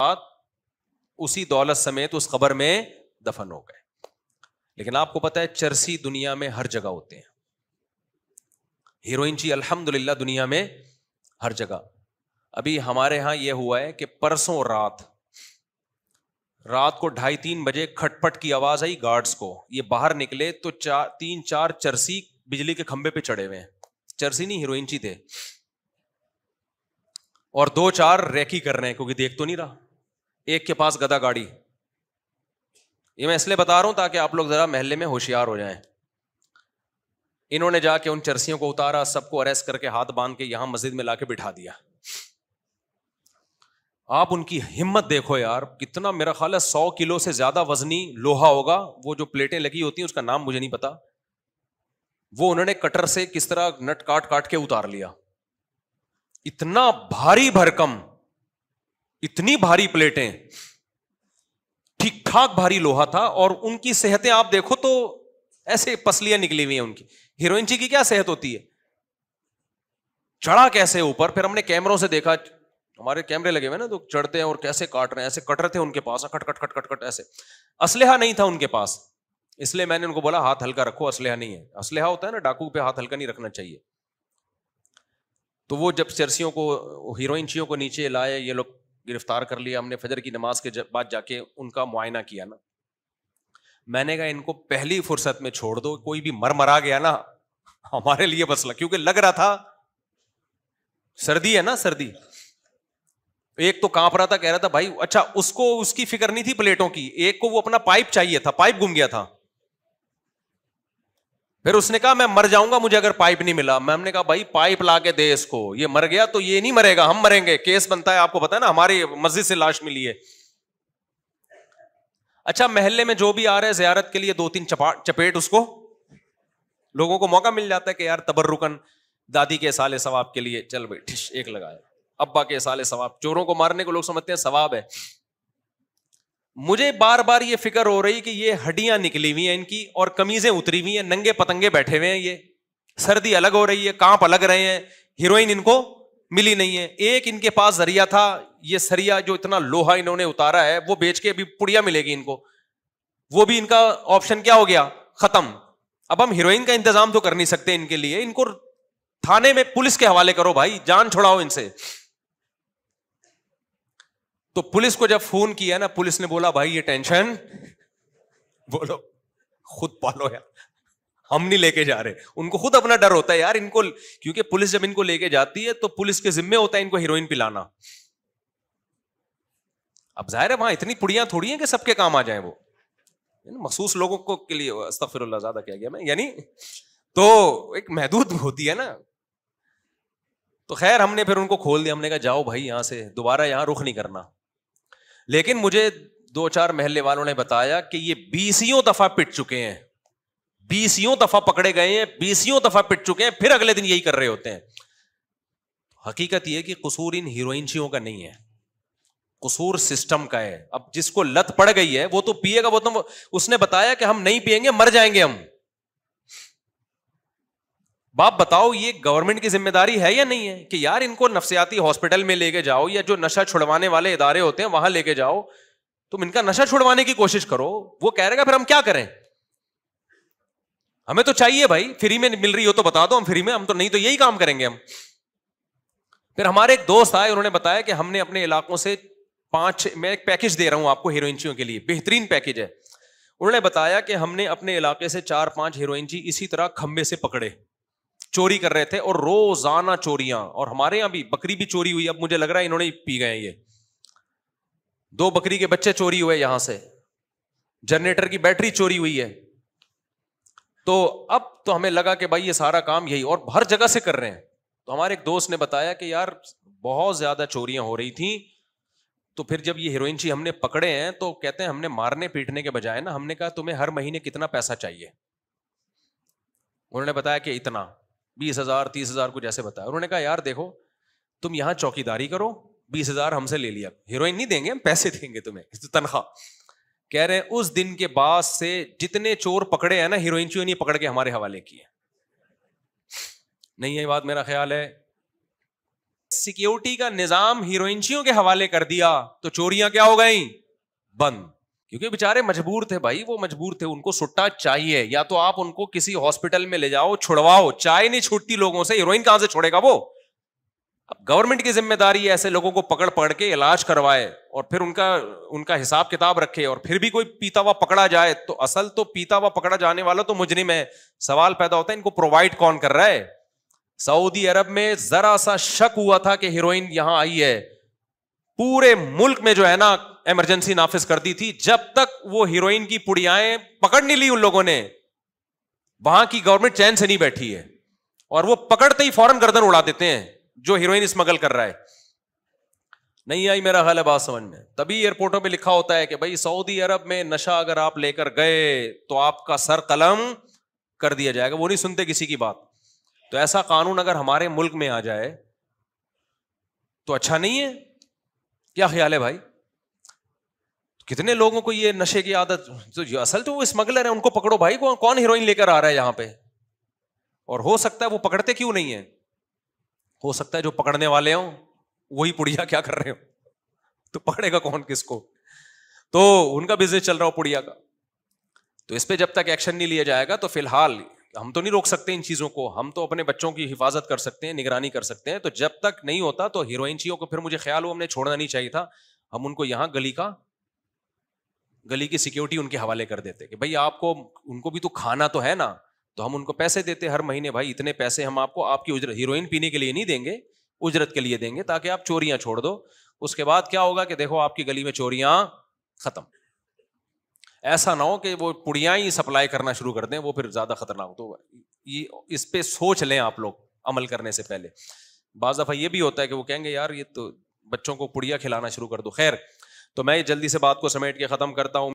बाद उसी दौलत समेत उस खबर में दफन हो गए लेकिन आपको पता है चरसी दुनिया में हर जगह होते हैं हीरोइन जी अल्हम्दुलिल्लाह दुनिया में हर जगह अभी हमारे यहाँ यह हुआ है कि परसों रात रात को ढाई तीन बजे खटपट की आवाज आई गार्ड्स को ये बाहर निकले तो चार तीन चार चरसी बिजली के खंबे पे चढ़े हुए हैं चरसी नहीं हीरोइनची थे और दो चार रेकी कर रहे हैं क्योंकि देख तो नहीं रहा एक के पास गदा गाड़ी ये मैं इसलिए बता रहा हूं ताकि आप लोग जरा महल्ले में होशियार हो जाएं इन्होंने जाके उन चरसियों को उतारा सबको अरेस्ट करके हाथ बांध के यहां मस्जिद में लाके बिठा दिया आप उनकी हिम्मत देखो यार कितना मेरा ख्याल है सौ किलो से ज्यादा वजनी लोहा होगा वो जो प्लेटें लगी होती हैं उसका नाम मुझे नहीं पता वो उन्होंने कटर से किस तरह नट काट काट के उतार लिया इतना भारी भरकम इतनी भारी प्लेटें ठीक ठाक भारी लोहा था और उनकी सेहतें आप देखो तो ऐसे पसलियां निकली हुई हैं उनकी हीरोइन जी की क्या सेहत होती है चढ़ा कैसे ऊपर फिर हमने कैमरों से देखा हमारे कैमरे लगे हुए ना तो चढ़ते हैं और कैसे काट रहे हैं ऐसे कट रहे थे उनके पास खटखट खट कट कट ऐसे असलहा नहीं था उनके पास इसलिए मैंने उनको बोला हाथ हल्का रखो असलहा नहीं है असलहा होता है ना डाकू पे हाथ हल्का नहीं रखना चाहिए तो वो जब चरसियों को हीरोइन चियों को नीचे लाए ये लोग गिरफ्तार कर लिया हमने फजर की नमाज के बाद जाके उनका मुआयना किया ना मैंने कहा इनको पहली फुर्सत में छोड़ दो कोई भी मर मरा गया ना हमारे लिए बस लग क्योंकि लग रहा था सर्दी है ना सर्दी एक तो कांप रहा था कह रहा था भाई अच्छा उसको उसकी फिक्र नहीं थी प्लेटों की एक को वो अपना पाइप चाहिए था पाइप गुम गया था फिर उसने कहा मैं मर जाऊंगा मुझे अगर पाइप नहीं मिला मैम ने कहा भाई पाइप ला के दे इसको ये मर गया तो ये नहीं मरेगा हम मरेंगे केस बनता है आपको पता है ना हमारी मस्जिद से लाश मिली है अच्छा महल्ले में जो भी आ रहे हैं जियारत के लिए दो तीन चपाट चपेट उसको लोगों को मौका मिल जाता है कि यार तबर्रुकन दादी के साले सवाब के लिए चल भाई ठीक एक लगाया अब्बा के साले सवाब चोरों को मारने को लोग समझते हैं सवाब है मुझे बार बार ये फिक्र हो रही कि ये हड्डियां निकली हुई हैं इनकी और कमीजें उतरी हुई हैं नंगे पतंगे बैठे हुए हैं ये सर्दी अलग हो रही है कांप अलग रहे हैं हीरोइन इनको मिली नहीं है एक इनके पास जरिया था ये सरिया जो इतना लोहा इन्होंने उतारा है वो बेच के अभी पुड़िया मिलेगी इनको वो भी इनका ऑप्शन क्या हो गया खत्म अब हम हीरोइन का इंतजाम तो कर नहीं सकते इनके लिए इनको थाने में पुलिस के हवाले करो भाई जान छोड़ाओ इनसे तो पुलिस को जब फोन किया ना पुलिस ने बोला भाई ये टेंशन बोलो खुद पालो यार हम नहीं लेके जा रहे उनको खुद अपना डर होता है यार इनको क्योंकि पुलिस जब इनको लेके जाती है तो पुलिस के जिम्मे होता है इनको हीरोइन पिलाना अब जाहिर है वहां इतनी पुड़ियां थोड़ी हैं कि सबके काम आ जाए वो मखसूस लोगों को के लिए अस्तफिर ज्यादा क्या गया मैं यानी तो एक महदूद होती है ना तो खैर हमने फिर उनको खोल दिया हमने कहा जाओ भाई यहां से दोबारा यहां रुख नहीं करना लेकिन मुझे दो चार महल्ले वालों ने बताया कि ये बीसियों दफा पिट चुके हैं बीसियों दफा पकड़े गए हैं बीसियों दफा पिट चुके हैं फिर अगले दिन यही कर रहे होते हैं हकीकत यह कि कसूर इन हीरोइनशियों का नहीं है कसूर सिस्टम का है अब जिसको लत पड़ गई है वो तो पिएगा वो तो उसने बताया कि हम नहीं पिएंगे मर जाएंगे हम बाप बताओ ये गवर्नमेंट की जिम्मेदारी है या नहीं है कि यार इनको नफसियाती हॉस्पिटल में लेके जाओ या जो नशा छुड़वाने वाले इदारे होते हैं वहां लेके जाओ तुम इनका नशा छुड़वाने की कोशिश करो वो कह रहेगा फिर हम क्या करें हमें तो चाहिए भाई फ्री में मिल रही हो तो बता दो हम फ्री में हम तो नहीं तो यही काम करेंगे हम फिर हमारे एक दोस्त आए उन्होंने बताया कि हमने अपने इलाकों से पांच मैं एक पैकेज दे रहा हूं आपको हीरोइनचियों के लिए बेहतरीन पैकेज है उन्होंने बताया कि हमने अपने इलाके से चार पांच हीरोइनची इसी तरह खंबे से पकड़े चोरी कर रहे थे और रोजाना चोरियां और हमारे यहां भी बकरी भी चोरी हुई अब मुझे लग रहा है इन्होंने पी गए ये दो बकरी के बच्चे चोरी हुए यहां से जनरेटर की बैटरी चोरी हुई है तो अब तो हमें लगा कि भाई ये सारा काम यही और हर जगह से कर रहे हैं तो हमारे एक दोस्त ने बताया कि यार बहुत ज्यादा चोरियां हो रही थी तो फिर जब ये हीरोइन जी हमने पकड़े हैं तो कहते हैं हमने मारने पीटने के बजाय ना हमने कहा तुम्हें हर महीने कितना पैसा चाहिए उन्होंने बताया कि इतना बीस हजार तीस हजार कुछ ऐसे बताया उन्होंने कहा यार देखो तुम यहां चौकीदारी करो बीस हजार हमसे ले लिया हीरोइन नहीं देंगे हम पैसे देंगे तुम्हें तनख्वाह कह रहे हैं उस दिन के बाद से जितने चोर पकड़े हैं ना हीरोइन चोर पकड़ के हमारे हवाले किए नहीं यही बात मेरा ख्याल है सिक्योरिटी का निजाम हीरोइनचियों के हवाले कर दिया तो चोरियां क्या हो गई बंद क्योंकि बेचारे मजबूर थे भाई वो मजबूर थे उनको सुट्टा चाहिए या तो आप उनको किसी हॉस्पिटल में ले जाओ छुड़वाओ चाय नहीं छूटती लोगों से हीरोइन कहां से छोड़ेगा वो अब गवर्नमेंट की जिम्मेदारी है ऐसे लोगों को पकड़ पकड़ के इलाज करवाए और फिर उनका उनका हिसाब किताब रखे और फिर भी कोई पीता हुआ पकड़ा जाए तो असल तो पीता हुआ पकड़ा जाने वाला तो मुजरिम है सवाल पैदा होता है इनको प्रोवाइड कौन कर रहा है सऊदी अरब में जरा सा शक हुआ था कि हीरोइन यहां आई है पूरे मुल्क में जो है ना एमरजेंसी नाफिज कर दी थी जब तक वो हीरोइन की पुड़ियाएं पकड़ नहीं ली उन लोगों ने वहां की गवर्नमेंट चैन से नहीं बैठी है और वो पकड़ते ही फॉरन गर्दन उड़ा देते हैं जो हीरोइन स्मगल कर रहा है नहीं आई मेरा ख्याल है बात समझ में तभी एयरपोर्टों पे लिखा होता है कि भाई सऊदी अरब में नशा अगर आप लेकर गए तो आपका सर कलम कर दिया जाएगा वो नहीं सुनते किसी की बात तो ऐसा कानून अगर हमारे मुल्क में आ जाए तो अच्छा नहीं है क्या ख्याल है भाई तो कितने लोगों को ये नशे की आदत तो जो असल तो वो स्मगलर है उनको पकड़ो भाई कौन कौन हीरोइन लेकर आ रहा है यहां पे और हो सकता है वो पकड़ते क्यों नहीं है हो सकता है जो पकड़ने वाले हों वही पुड़िया क्या कर रहे हो तो पकड़ेगा कौन किसको तो उनका बिजनेस चल रहा हो पुड़िया का तो इस पर जब तक एक्शन नहीं लिया जाएगा तो फिलहाल हम तो नहीं रोक सकते इन चीजों को हम तो अपने बच्चों की हिफाजत कर सकते हैं निगरानी कर सकते हैं तो जब तक नहीं होता तो हीरोइन चीजों को फिर मुझे ख्याल हो हमने छोड़ना नहीं चाहिए था हम उनको यहाँ गली का गली की सिक्योरिटी उनके हवाले कर देते कि भाई आपको उनको भी तो खाना तो है ना तो हम उनको पैसे देते हर महीने भाई इतने पैसे हम आपको आपकी उजरत हीरोइन पीने के लिए नहीं देंगे उजरत के लिए देंगे ताकि आप चोरियां छोड़ दो उसके बाद क्या होगा कि देखो आपकी गली में चोरियां खत्म ऐसा ना हो कि वो पुड़िया ही सप्लाई करना शुरू कर दें वो फिर ज़्यादा खतरनाक हो तो ये इस पर सोच लें आप लोग अमल करने से पहले बाज़ दफ़ा ये भी होता है कि वो कहेंगे यार ये तो बच्चों को पुड़िया खिलाना शुरू कर दो खैर तो मैं जल्दी से बात को समेट के ख़त्म करता हूँ